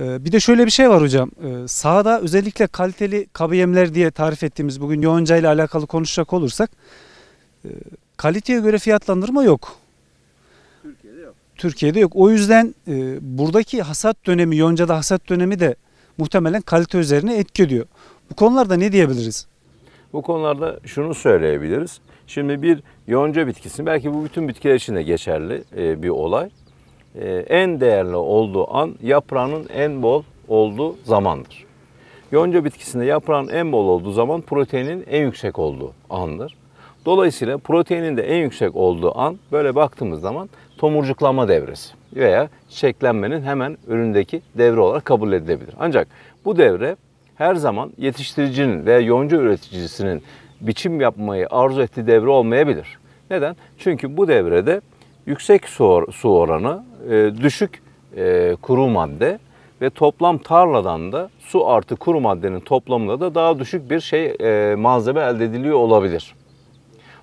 Ee, bir de şöyle bir şey var hocam. Ee, sahada özellikle kaliteli kabayemler diye tarif ettiğimiz bugün yonca ile alakalı konuşacak olursak e, kaliteye göre fiyatlandırma yok. Türkiye'de yok. Türkiye'de yok. O yüzden e, buradaki hasat dönemi, yoncada hasat dönemi de muhtemelen kalite üzerine etki ediyor. Bu konularda ne diyebiliriz? Bu konularda şunu söyleyebiliriz. Şimdi bir yonca bitkisi belki bu bütün bitkiler için de geçerli e, bir olay. Ee, en değerli olduğu an yaprağının en bol olduğu zamandır. Yonca bitkisinde yaprağın en bol olduğu zaman proteinin en yüksek olduğu andır. Dolayısıyla proteinin de en yüksek olduğu an böyle baktığımız zaman tomurcuklama devresi veya çiçeklenmenin hemen önündeki devre olarak kabul edilebilir. Ancak bu devre her zaman yetiştiricinin veya yonca üreticisinin biçim yapmayı arzu ettiği devre olmayabilir. Neden? Çünkü bu devrede yüksek su, or su oranı, e, düşük e, kuru madde ve toplam tarladan da su artı kuru maddenin toplamında da daha düşük bir şey e, malzeme elde ediliyor olabilir.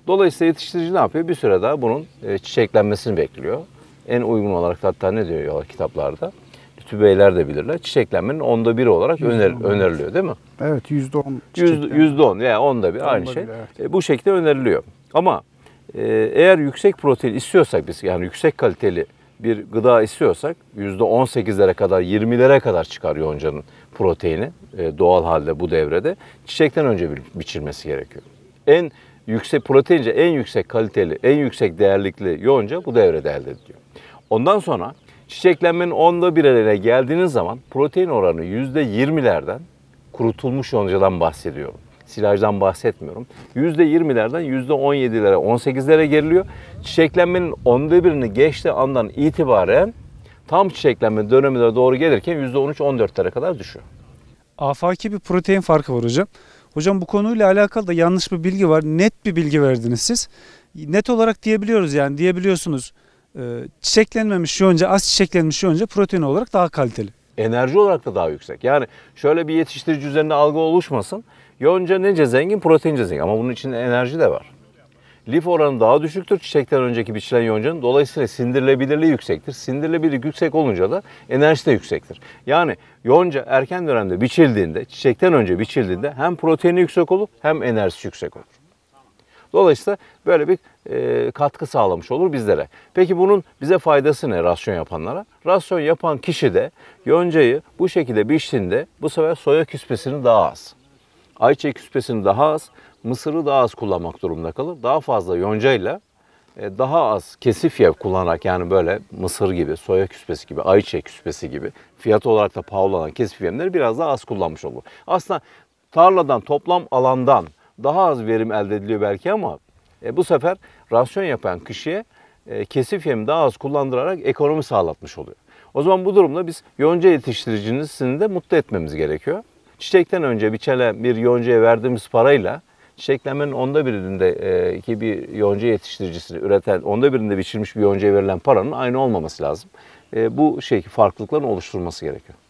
Dolayısıyla yetiştirici ne yapıyor? Bir süre daha bunun e, çiçeklenmesini bekliyor. En uygun olarak hatta ne diyor kitaplarda? Tübeyler de bilirler. Çiçeklenmenin onda biri olarak öner, öneriliyor değil mi? Evet yüzde on. Yüzde on veya onda bir aynı şey. Bir, evet. e, bu şekilde öneriliyor. Ama ee, eğer yüksek protein istiyorsak biz yani yüksek kaliteli bir gıda istiyorsak %18'lere kadar 20'lere kadar çıkar yoncanın proteini e, doğal halde bu devrede çiçekten önce biçilmesi gerekiyor. En yüksek proteince en yüksek kaliteli, en yüksek değerlikli yonca bu devrede elde ediliyor. Ondan sonra çiçeklenmenin onda bir eline geldiğiniz zaman protein oranı %20'lerden kurutulmuş yoncadan bahsediyorum silajdan bahsetmiyorum. %20'lerden %17'lere, 18'lere geriliyor. Çiçeklenmenin onda birini geçtiği andan itibaren tam çiçeklenme dönemine doğru gelirken %13-14'lere kadar düşüyor. Afaki bir protein farkı var hocam. Hocam bu konuyla alakalı da yanlış bir bilgi var. Net bir bilgi verdiniz siz. Net olarak diyebiliyoruz yani diyebiliyorsunuz. E, çiçeklenmemiş önce az çiçeklenmiş önce protein olarak daha kaliteli enerji olarak da daha yüksek. Yani şöyle bir yetiştirici üzerinde algı oluşmasın. Yonca nece zengin? Proteince zengin ama bunun içinde enerji de var. Lif oranı daha düşüktür çiçekten önceki biçilen yoncanın. Dolayısıyla sindirilebilirliği yüksektir. Sindirilebilirlik yüksek olunca da enerjisi de yüksektir. Yani yonca erken dönemde biçildiğinde, çiçekten önce biçildiğinde hem proteini yüksek olur hem enerjisi yüksek olur. Dolayısıyla böyle bir e, katkı sağlamış olur bizlere. Peki bunun bize faydası ne rasyon yapanlara? Rasyon yapan kişi de yoncayı bu şekilde biçtiğinde bu sefer soya küspesini daha az Ayçiçeği küspesini daha az, mısırı daha az kullanmak durumunda kalır. Daha fazla yoncayla e, daha az kesif yev kullanarak yani böyle mısır gibi, soya küspesi gibi, ayçiçeği küspesi gibi fiyat olarak da pahalı olan kesif yemleri biraz daha az kullanmış olur. Aslında tarladan, toplam alandan daha az verim elde ediliyor belki ama e, bu sefer rasyon yapan kişiye e, kesif yemi daha az kullandırarak ekonomi sağlatmış oluyor. O zaman bu durumda biz yonca yetiştiricisini de mutlu etmemiz gerekiyor. Çiçekten önce bir çele bir yoncaya verdiğimiz parayla çiçeklemenin onda birinde e, ki bir yonca yetiştiricisi üreten, onda birinde biçilmiş bir yoncaya verilen paranın aynı olmaması lazım. E, bu şey farklılıkların oluşturulması gerekiyor.